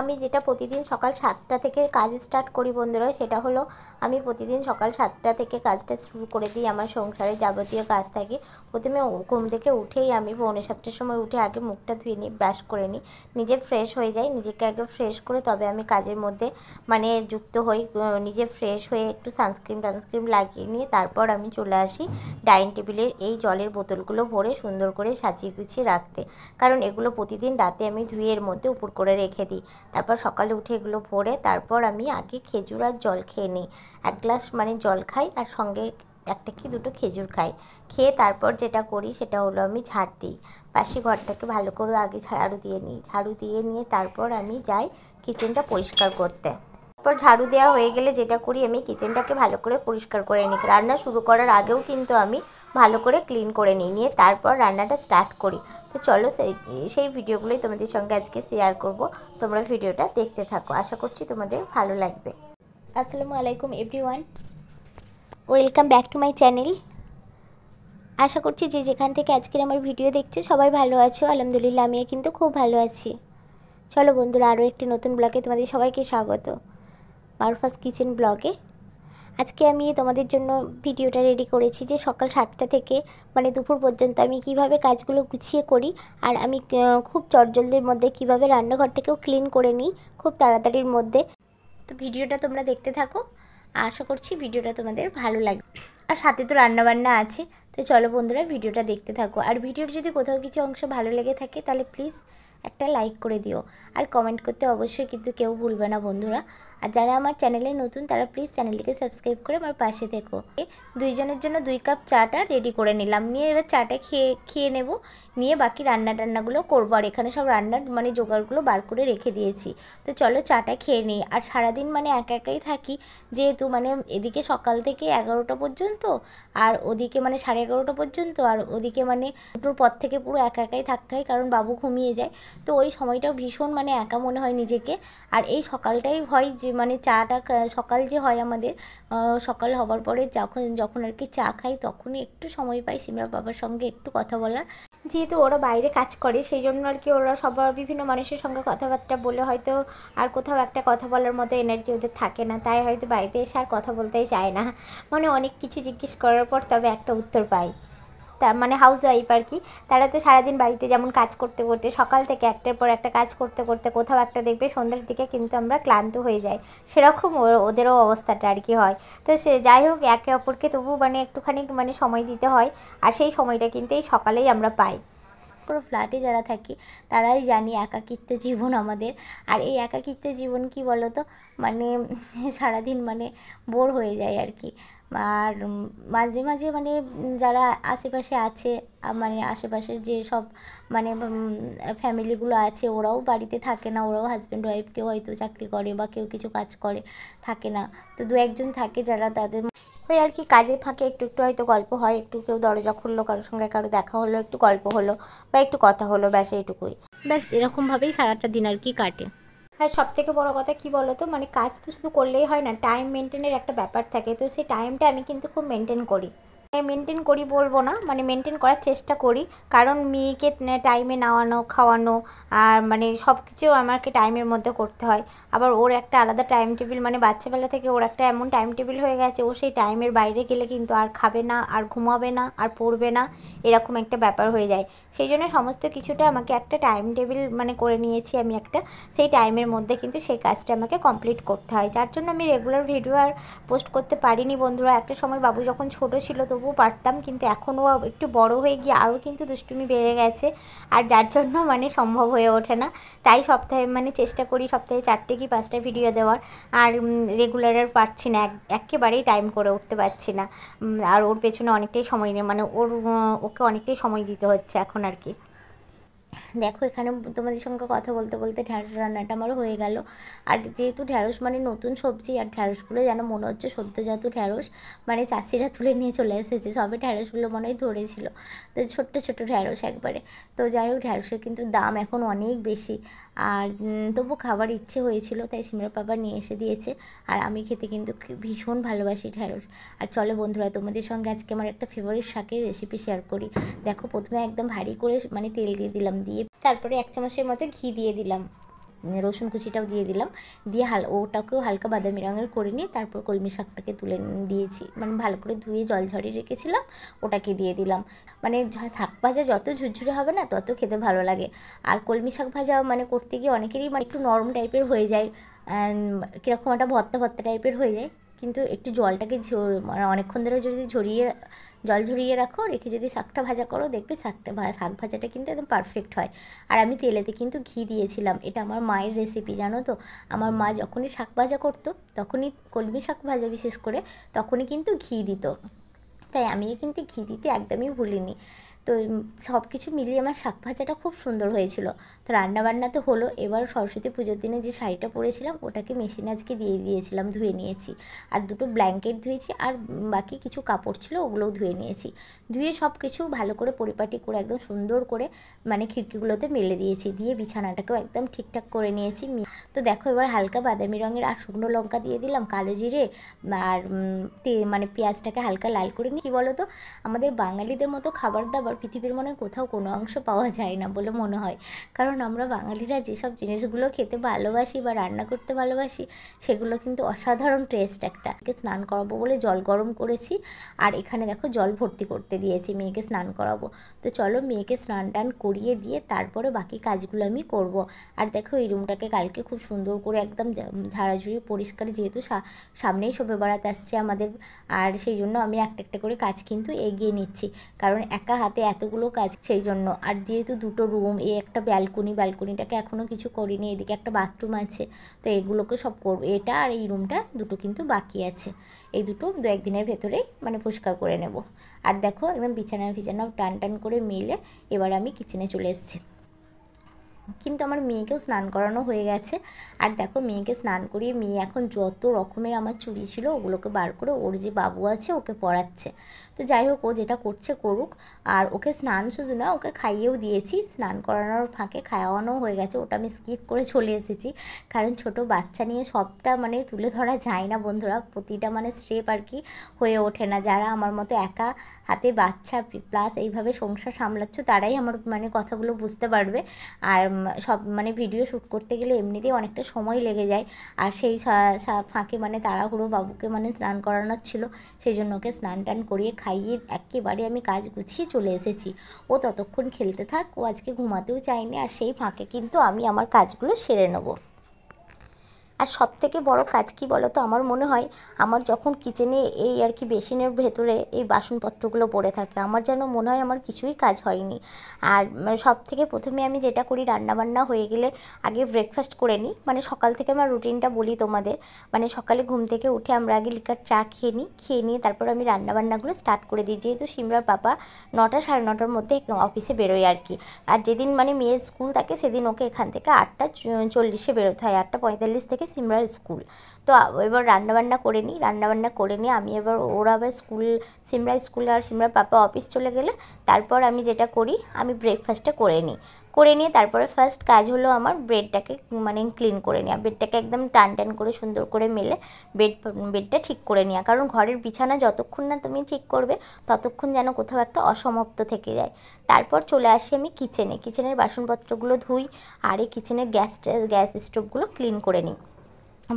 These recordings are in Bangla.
আমি যেটা প্রতিদিন সকাল সাতটা থেকে কাজ স্টার্ট করি বন্ধুরা সেটা হলো আমি প্রতিদিন সকাল সাতটা থেকে কাজটা শুরু করে দিই আমার সংসারে যাবতীয় কাজ থাকে প্রথমে ঘুম থেকে উঠেই আমি পৌনে সাতটার সময় উঠে আগে মুখটা ধুয়ে নিই ব্রাশ করে নিই নিজে ফ্রেশ হয়ে যাই নিজেকে আগে ফ্রেশ করে তবে আমি কাজের মধ্যে মানে যুক্ত হই নিজে ফ্রেশ হয়ে একটু সানস্ক্রিন টানস্ক্রিন লাগিয়ে নিয়ে তারপর আমি চলে আসি ডাইনিং টেবিলের এই জলের বোতলগুলো ভরে সুন্দর করে সাজিয়ে গুছিয়ে রাখতে কারণ এগুলো প্রতিদিন রাতে আমি ধুয়ে এর মধ্যে উপর করে রেখে দিই তারপর সকালে উঠে এগুলো ভরে তারপর আমি আগে খেজুর আর জল খেয়ে নিই এক গ্লাস মানে জল খাই আর সঙ্গে একটা কি দুটো খেজুর খাই খেয়ে তারপর যেটা করি সেটা হলো আমি ঝাড় দিই পাশে ঘরটাকে ভালো করে আগে ঝাড়ু দিয়ে নিই ঝাড়ু দিয়ে নিয়ে তারপর আমি যাই কিচেনটা পরিষ্কার করতে তারপর ঝাড়ু দেওয়া হয়ে গেলে যেটা করি আমি কিচেনটাকে ভালো করে পরিষ্কার করে নিই রান্না শুরু করার আগেও কিন্তু আমি ভালো করে ক্লিন করে নিই নিয়ে তারপর রান্নাটা স্টার্ট করি তো চলো সেই সেই ভিডিওগুলোই তোমাদের সঙ্গে আজকে শেয়ার করব তোমরা ভিডিওটা দেখতে থাকো আশা করছি তোমাদের ভালো লাগবে আসসালামু আলাইকুম everyone welcome back to my channel আশা করছি যে যেখান থেকে আজকের আমার ভিডিও দেখছো সবাই ভালো আছো আলহামদুলিল্লাহ আমিও কিন্তু খুব ভালো আছি চলো বন্ধুরা আরও একটি নতুন ব্লগে তোমাদের সবাইকে স্বাগত বারফাস কিচেন ব্লগে আজকে আমি তোমাদের জন্য ভিডিওটা রেডি করেছি যে সকাল সাতটা থেকে মানে দুপুর পর্যন্ত আমি কিভাবে কাজগুলো গুছিয়ে করি আর আমি খুব চটজলদের মধ্যে কিভাবে রান্নাঘরটাকেও ক্লিন করে নিই খুব তাড়াতাড়ির মধ্যে তো ভিডিওটা তোমরা দেখতে থাকো আশা করছি ভিডিওটা তোমাদের ভালো লাগবে আর সাথে তো রান্নাবান্না আছে তো চলো বন্ধুরা ভিডিওটা দেখতে থাকো আর ভিডিওর যদি কোথাও কিছু অংশ ভালো লেগে থাকে তাহলে প্লিজ একটা লাইক করে দিও আর কমেন্ট করতে অবশ্যই কিন্তু কেউ ভুলবে না বন্ধুরা আর যারা আমার চ্যানেলে নতুন তারা প্লিজ চ্যানেলটিকে সাবস্ক্রাইব করে আমার পাশে থেকো দুইজনের জন্য দুই কাপ চাটা রেডি করে নিলাম নিয়ে এবার চাটা খেয়ে খেয়ে নেব নিয়ে বাকি রান্না টান্নাগুলো করবো আর এখানে সব রান্নার মানে জোগাড়গুলো বার করে রেখে দিয়েছি তো চলো চাটা খেয়ে নিই আর সারাদিন মানে একা একাই থাকি যেহেতু মানে এদিকে সকাল থেকে এগারোটা পর্যন্ত আর ওদিকে মানে সাড়ে এগারোটা পর্যন্ত আর ওদিকে মানে দুটোর পর থেকে পুরো একা একাই থাকতে হয় কারণ বাবু ঘুমিয়ে যায় তো ওই সময়টাও ভীষণ মানে একা মনে হয় নিজেকে আর এই সকালটাই হয় যে মানে চাটা সকাল যে হয় আমাদের সকাল হবার পরে যখন যখন আর কি চা খাই তখনই একটু সময় পাই সিমরা বাবার সঙ্গে একটু কথা বলার যেহেতু ওরা বাইরে কাজ করে সেই জন্য আর কি ওরা সবার বিভিন্ন মানুষের সঙ্গে কথাবার্তা বলে হয়তো আর কোথাও একটা কথা বলার মতো এনার্জি ওদের থাকে না তাই হয়তো বাড়িতে এসে আর কথা বলতেই চায় না মানে অনেক কিছু জিজ্ঞেস করার পর তবে একটা উত্তর পায় তার মানে হাউস ওয়াইফ আর কি তারা তো সারাদিন বাড়িতে যেমন কাজ করতে করতে সকাল থেকে একটার পর একটা কাজ করতে করতে কোথাও একটা দেখবে সন্ধ্যের দিকে কিন্তু আমরা ক্লান্ত হয়ে যাই সেরকম ওদেরও অবস্থাটা আর কি হয় তো সে যাই হোক একে অপরকে তবু মানে একটুখানি মানে সময় দিতে হয় আর সেই সময়টা কিন্তু এই সকালেই আমরা পাই পুরো ফ্ল্যাটে যারা থাকি তারাই জানি একাকিত্ব জীবন আমাদের আর এই একাকিত্ব জীবন কি বলতো মানে সারাদিন মানে বোর হয়ে যায় আর কি আর মাঝে মাঝে মানে যারা আশেপাশে আছে মানে আশেপাশের যে সব মানে ফ্যামিলিগুলো আছে ওরাও বাড়িতে থাকে না ওরাও হাজব্যান্ড ওয়াইফ কেউ হয়তো চাকরি করে বা কেউ কিছু কাজ করে থাকে না তো দু একজন থাকে যারা তাদের ওই আর কি কাজের ফাঁকে একটু একটু হয়তো গল্প হয় একটু কেউ দরজা খুললো কারোর সঙ্গে কারো দেখা হলো একটু গল্প হলো বা একটু কথা হলো ব্যাস এইটুকুই ব্যাস এরকমভাবেই সারাটা দিন আর কি কাটে আর সবথেকে বড় কথা কি বলো তো মানে কাজ তো শুধু করলেই হয় না টাইম মেনটেনের একটা ব্যাপার থাকে তো সেই টাইমটা আমি কিন্তু খুব মেনটেন করি মেনটেন মানে করি বলবো না মানে মেনটেন করার চেষ্টা করি কারণ মেয়েকে টাইমে মানে নাওয়ানো খাওয়ানো আর মানে সব কিছু আমাকে টাইমের মধ্যে করতে হয় আবার ওর একটা আলাদা টাইম টেবিল মানে বাচ্চাবেলা থেকে ওর একটা এমন টাইম টেবিল হয়ে গেছে ও সেই টাইমের বাইরে গেলে কিন্তু আর খাবে না আর ঘুমাবে না আর পড়বে না এরকম একটা ব্যাপার হয়ে যায় সেই জন্য সমস্ত কিছুটা আমাকে একটা টাইম টেবিল মানে করে নিয়েছি আমি একটা সেই টাইমের মধ্যে কিন্তু সেই কাজটা আমাকে কমপ্লিট করতে হয় যার জন্য আমি রেগুলার ভিডিও আর পোস্ট করতে পারিনি বন্ধুরা একটা সময় বাবু যখন ছোট ছিল তো তবুও পারতাম কিন্তু এখনও একটু বড় হয়ে গিয়ে আরও কিন্তু দুষ্টুমি বেড়ে গেছে আর যার জন্য মানে সম্ভব হয়ে ওঠে না তাই সপ্তাহে মানে চেষ্টা করি সপ্তাহে চারটে কি পাঁচটা ভিডিও দেওয়ার আর রেগুলার আর পারছি না একেবারেই টাইম করে উঠতে পারছি না আর ওর পেছনে অনেকটাই সময় নেই মানে ওর ওকে অনেকটাই সময় দিতে হচ্ছে এখন আর কি দেখো এখানে তোমাদের সঙ্গে কথা বলতে বলতে ঢ্যাঁড়স রান্নাটা আমার হয়ে গেল আর যেহেতু ঢ্যাঁড়স মানে নতুন সবজি আর ঢ্যাঁড়সগুলো যেন মনে হচ্ছে সদ্যজাত ঢ্যাঁড়স মানে চাষিরা তুলে নিয়ে চলে এসেছে সবে ঢ্যাঁড়সগুলো মনে হয় ধরেছিল তো ছোট্ট ছোট ঢ্যাঁড়স একবারে তো যাই হোক ঢ্যাঁড়সের কিন্তু দাম এখন অনেক বেশি আর তবু খাবার ইচ্ছে হয়েছিল তাই সিমরা বাবা নিয়ে এসে দিয়েছে আর আমি খেতে কিন্তু ভীষণ ভালোবাসি ঢ্যাঁড়স আর চলো বন্ধুরা তোমাদের সঙ্গে আজকে আমার একটা ফেভারিট শাকের রেসিপি শেয়ার করি দেখো প্রথমে একদম ভারী করে মানে তেল দিয়ে দিলাম দিয়ে তারপরে এক চামচের মতো ঘি দিয়ে দিলাম রসুন কুচিটাও দিয়ে দিলাম দিয়ে হাল ওটাকেও হালকা বাদামি রঙের করে নিয়ে তারপর কলমি শাকটাকে তুলে দিয়েছি মানে ভালো করে ধুয়ে জল ঝড়িয়ে রেখেছিলাম ওটাকে দিয়ে দিলাম মানে শাক ভাজা যত ঝুরঝুরে হবে না তত খেতে ভালো লাগে আর কলমি শাক ভাজা মানে করতে গিয়ে অনেকেরই মানে একটু নরম টাইপের হয়ে যায় কীরকম একটা ভত্তা ভত্তা টাইপের হয়ে যায় কিন্তু একটু জলটাকে মানে অনেকক্ষণ ধরে যদি ঝরিয়ে জল ঝরিয়ে রাখো রেখে যদি শাকটা ভাজা করো দেখবে শাকটা শাক ভাজাটা কিন্তু একদম পারফেক্ট হয় আর আমি তেলেতে কিন্তু ঘি দিয়েছিলাম এটা আমার মায়ের রেসিপি জানো তো আমার মা যখনই শাক ভাজা করতো তখনই কলমি শাক ভাজা বিশেষ করে তখনই কিন্তু ঘি দিত তাই আমি কিন্তু ঘি দিতে একদমই ভুলিনি তো সব কিছু মিলিয়ে আমার শাক ভাজাটা খুব সুন্দর হয়েছিল তো রান্নাবান্না তো হলো এবার সরস্বতী পুজোর দিনে যে শাড়িটা পরেছিলাম ওটাকে মেশিনে আজকে দিয়ে দিয়েছিলাম ধুয়ে নিয়েছি আর দুটো ব্ল্যাঙ্কেট ধুয়েছি আর বাকি কিছু কাপড় ছিল ওগুলোও ধুয়ে নিয়েছি ধুয়ে সব কিছু ভালো করে পরিপাটি করে একদম সুন্দর করে মানে খিড়কিগুলোতে মেলে দিয়েছি দিয়ে বিছানাটাকেও একদম ঠিকঠাক করে নিয়েছি তো দেখো এবার হালকা বাদামি রঙের আর শুকনো লঙ্কা দিয়ে দিলাম কালো জিরে আর মানে পেঁয়াজটাকে হালকা লাল করে নিই কী বলো তো আমাদের বাঙালিদের মতো খাবার দাবার আবার পৃথিবীর মনে কোথাও কোনো অংশ পাওয়া যায় না বলে মনে হয় কারণ আমরা বাঙালিরা যেসব জিনিসগুলো খেতে ভালোবাসি বা রান্না করতে ভালোবাসি সেগুলো কিন্তু অসাধারণ টেস্ট একটা স্নান করাবো বলে জল গরম করেছি আর এখানে দেখো জল ভর্তি করতে দিয়েছি মেয়েকে স্নান করাবো তো চলো মেয়েকে স্নান টান করিয়ে দিয়ে তারপরে বাকি কাজগুলো আমি করব। আর দেখো এই রুমটাকে কালকে খুব সুন্দর করে একদম ঝাড়াঝুড়ি পরিষ্কার যেহেতু সামনেই শোভে বেড়াতে আসছে আমাদের আর সেই জন্য আমি একটা একটা করে কাজ কিন্তু এগিয়ে নিচ্ছি কারণ একা হাতে হাতে এতগুলো কাজ সেই জন্য আর যেহেতু দুটো রুম এই একটা ব্যালকনি ব্যালকনিটাকে এখনও কিছু করিনি এদিকে একটা বাথরুম আছে তো এগুলোকে সব করবো এটা আর এই রুমটা দুটো কিন্তু বাকি আছে এই দুটো দু একদিনের ভেতরেই মানে পরিষ্কার করে নেব আর দেখো একদম বিছানা ফিছানা টান টান করে মেলে এবার আমি কিচেনে চলে এসেছি কিন্তু আমার মেয়েকেও স্নান করানো হয়ে গেছে আর দেখো মেয়েকে স্নান করিয়ে মেয়ে এখন যত রকমের আমার চুরি ছিল ওগুলোকে বার করে ওর যে বাবু আছে ওকে পড়াচ্ছে তো যাই হোক ও যেটা করছে করুক আর ওকে স্নান শুধু না ওকে খাইয়েও দিয়েছি স্নান করানোর ফাঁকে খাওয়ানোও হয়ে গেছে ওটা আমি স্কিপ করে চলে এসেছি কারণ ছোট বাচ্চা নিয়ে সবটা মানে তুলে ধরা যায় না বন্ধুরা প্রতিটা মানে স্টেপ আর কি হয়ে ওঠে না যারা আমার মতো একা হাতে বাচ্চা প্লাস এইভাবে সংসার সামলাচ্ছ তারাই আমার মানে কথাগুলো বুঝতে পারবে আর সব মানে ভিডিও শ্যুট করতে গেলে এমনিতেই অনেকটা সময় লেগে যায় আর সেই ফাঁকে মানে তাড়াহুড়ো বাবুকে মানে স্নান করানোর ছিল সেই জন্য ওকে স্নান টান করিয়ে খাইয়ে একেবারে আমি কাজ গুছিয়ে চলে এসেছি ও ততক্ষণ খেলতে থাক ও আজকে ঘুমাতেও চায়নি আর সেই ফাঁকে কিন্তু আমি আমার কাজগুলো সেরে নেবো আর সব থেকে বড় কাজ কি বলো তো আমার মনে হয় আমার যখন কিচেনে এই আর কি বেসিনের ভেতরে এই বাসনপত্রগুলো পড়ে থাকে আমার যেন মনে হয় আমার কিছুই কাজ হয়নি আর মানে সব থেকে প্রথমে আমি যেটা করি রান্নাবান্না হয়ে গেলে আগে ব্রেকফাস্ট করে নিই মানে সকাল থেকে আমার রুটিনটা বলি তোমাদের মানে সকালে ঘুম থেকে উঠে আমরা আগে লিকার চা খেয়ে নিই খেয়ে নিয়ে তারপর আমি রান্নাবান্নাগুলো স্টার্ট করে দিই যেহেতু সিমরার পাপা নটা সাড়ে নটার মধ্যে অফিসে বেরোয় আর কি আর যেদিন মানে মেয়ের স্কুল থাকে সেদিন ওকে এখান থেকে আটটা চল্লিশে বেরোতে হয় আটটা পঁয়তাল্লিশ থেকে সিমরাল স্কুল তো এবার রান্নাবান্না করে নিই রান্নাবান্না করে নিয়ে আমি এবার ওরা আবার স্কুল সিমরা স্কুল আর সিমরা পাপা অফিস চলে গেলে তারপর আমি যেটা করি আমি ব্রেকফাস্টটা করে নিই করে নিয়ে তারপরে ফার্স্ট কাজ হলো আমার ব্রেডটাকে মানে ক্লিন করে নেওয়া বেডটাকে একদম টান টান করে সুন্দর করে মেলে বেড বেডটা ঠিক করে নেওয়া কারণ ঘরের বিছানা যতক্ষণ না তুমি ঠিক করবে ততক্ষণ যেন কোথাও একটা অসমাপ্ত থেকে যায় তারপর চলে আসি আমি কিচেনে কিচেনের বাসনপত্রগুলো ধুই আর এই কিচেনের গ্যাস গ্যাস স্টোভগুলো ক্লিন করে নিই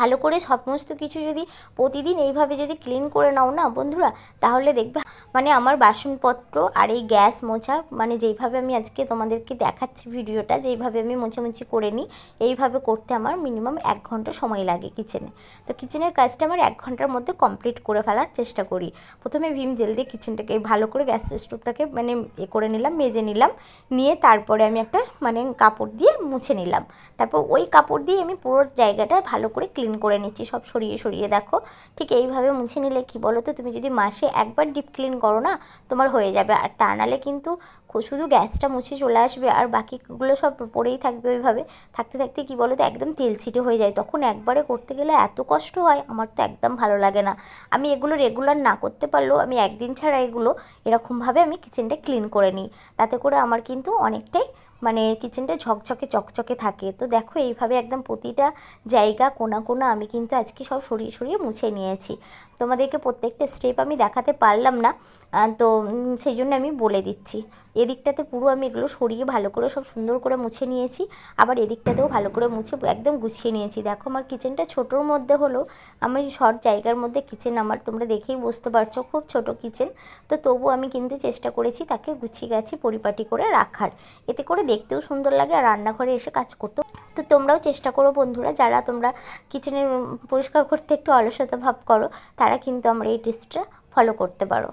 ভালো করে সমস্ত কিছু যদি প্রতিদিন এইভাবে যদি ক্লিন করে নাও না বন্ধুরা তাহলে দেখবে মানে আমার বাসনপত্র আর এই গ্যাস মোছা মানে যেইভাবে আমি আজকে তোমাদেরকে দেখাচ্ছি ভিডিওটা যেইভাবে আমি মোছামুছি করে নিই এইভাবে করতে আমার মিনিমাম এক ঘন্টা সময় লাগে কিচেনে তো কিচেনের কাজটা আমার এক ঘন্টার মধ্যে কমপ্লিট করে ফেলার চেষ্টা করি প্রথমে ভীম জেল দিয়ে কিচেনটাকে ভালো করে গ্যাস স্টোভটাকে মানে এ করে নিলাম মেজে নিলাম নিয়ে তারপরে আমি একটা মানে কাপড় দিয়ে মুছে নিলাম তারপর ওই কাপড় দিয়ে আমি পুরো জায়গাটা ভালো করে ক্লিন করে নিচ্ছি সব সরিয়ে সরিয়ে দেখো ঠিক এইভাবে মুছে নিলে কি বলো তো তুমি যদি মাসে একবার ডিপ ক্লিন করো না তোমার হয়ে যাবে আর তা নালে কিন্তু শুধু গ্যাসটা মুছে চলে আসবে আর বাকিগুলো সব পড়েই থাকবে ওইভাবে থাকতে থাকতে কি বলো তো একদম তেল ছিটে হয়ে যায় তখন একবারে করতে গেলে এত কষ্ট হয় আমার তো একদম ভালো লাগে না আমি এগুলো রেগুলার না করতে পারলেও আমি একদিন ছাড়া এগুলো এরকমভাবে আমি কিচেনটা ক্লিন করে নিই তাতে করে আমার কিন্তু অনেকটাই মানে কিচেনটা ঝকঝকে চকচকে থাকে তো দেখো এইভাবে একদম প্রতিটা জায়গা কোনা কোনা আমি কিন্তু আজকে সব সরিয়ে সরিয়ে মুছে নিয়েছি তোমাদেরকে প্রত্যেকটা স্টেপ আমি দেখাতে পারলাম না তো সেই জন্য আমি বলে দিচ্ছি এদিকটাতে পুরো আমি এগুলো সরিয়ে ভালো করে সব সুন্দর করে মুছে নিয়েছি আবার এদিকটাতেও ভালো করে মুছে একদম গুছিয়ে নিয়েছি দেখো আমার কিচেনটা ছোটোর মধ্যে হলো আমার শর্ট জায়গার মধ্যে কিচেন আমার তোমরা দেখেই বুঝতে পারছো খুব ছোট কিচেন তো তবু আমি কিন্তু চেষ্টা করেছি তাকে গুছিয়ে গাছি পরিপাটি করে রাখার এতে করে দেখতেও সুন্দর লাগে আর রান্নাঘরে এসে কাজ করতেও তো তোমরাও চেষ্টা করো বন্ধুরা যারা তোমরা কিচেনে পরিষ্কার করতে একটু অলসতা ভাব করো তারা কিন্তু আমরা এই টিপসটা ফলো করতে পারো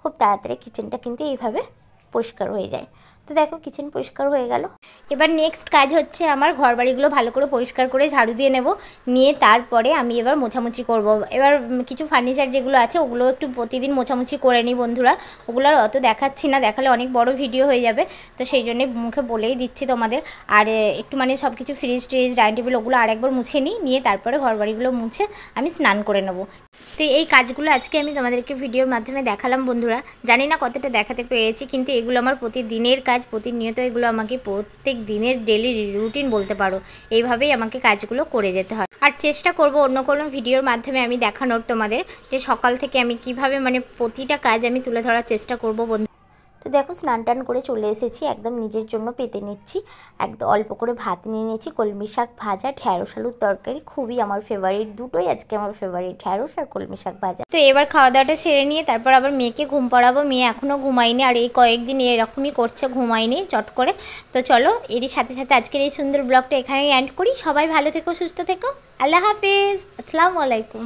খুব তাড়াতাড়ি কিচেনটা কিন্তু এইভাবে পরিষ্কার হয়ে যায় তো দেখো কিচেন পরিষ্কার হয়ে গেল এবার নেক্সট কাজ হচ্ছে আমার ঘর বাড়িগুলো ভালো করে পরিষ্কার করে ঝাড়ু দিয়ে নেব নিয়ে তারপরে আমি এবার মোছামুছি করব। এবার কিছু ফার্নিচার যেগুলো আছে ওগুলো একটু প্রতিদিন মোছামুছি করে নিই বন্ধুরা ওগুলো আর অত দেখাচ্ছি না দেখালে অনেক বড় ভিডিও হয়ে যাবে তো সেই জন্যে মুখে বলেই দিচ্ছি তোমাদের আর একটু মানে সব কিছু ফ্রিজ ট্রিজ ডাইনিং টেবিল ওগুলো আরেকবার মুছে নিই নিয়ে তারপরে ঘর বাড়িগুলো মুছে আমি স্নান করে নেব তো এই কাজগুলো আজকে আমি তোমাদেরকে ভিডিওর মাধ্যমে দেখালাম বন্ধুরা জানি না কতটা দেখাতে পেরেছি কিন্তু এগুলো আমার প্রতিদিনের কাজ কাজ প্রতিনিয়ত এগুলো আমাকে প্রত্যেক দিনের ডেলি রুটিন বলতে পারো এইভাবেই আমাকে কাজগুলো করে যেতে হয় আর চেষ্টা করব অন্য কোনো ভিডিওর মাধ্যমে আমি দেখানোর তোমাদের যে সকাল থেকে আমি কিভাবে মানে প্রতিটা কাজ আমি তুলে ধরার চেষ্টা করব বন্ধু দেখো স্নান টান করে চলে এসেছি একদম নিজের জন্য পেতে নিচ্ছি একদম অল্প করে ভাত নিয়ে নিয়েছি কলমি শাক ভাজা ঢ্যাঁড়স আলুর তরকারি খুবই আমার ফেভারিট দুটোই আজকে আমার ফেভারিট ঢ্যাঁড়স আর কলমি শাক ভাজা তো এবার খাওয়া দাওয়াটা সেরে নিয়ে তারপর আবার মেয়েকে ঘুম পড়াবো মেয়ে এখনও ঘুমাইনি আর এই কয়েকদিন এরকমই করছে ঘুমাইনি চট করে তো চলো এরই সাথে সাথে আজকের এই সুন্দর ব্লগটা এখানেই অ্যান্ড করি সবাই ভালো থেকো সুস্থ থেকো আল্লাহ হাফিজ আসসালামু আলাইকুম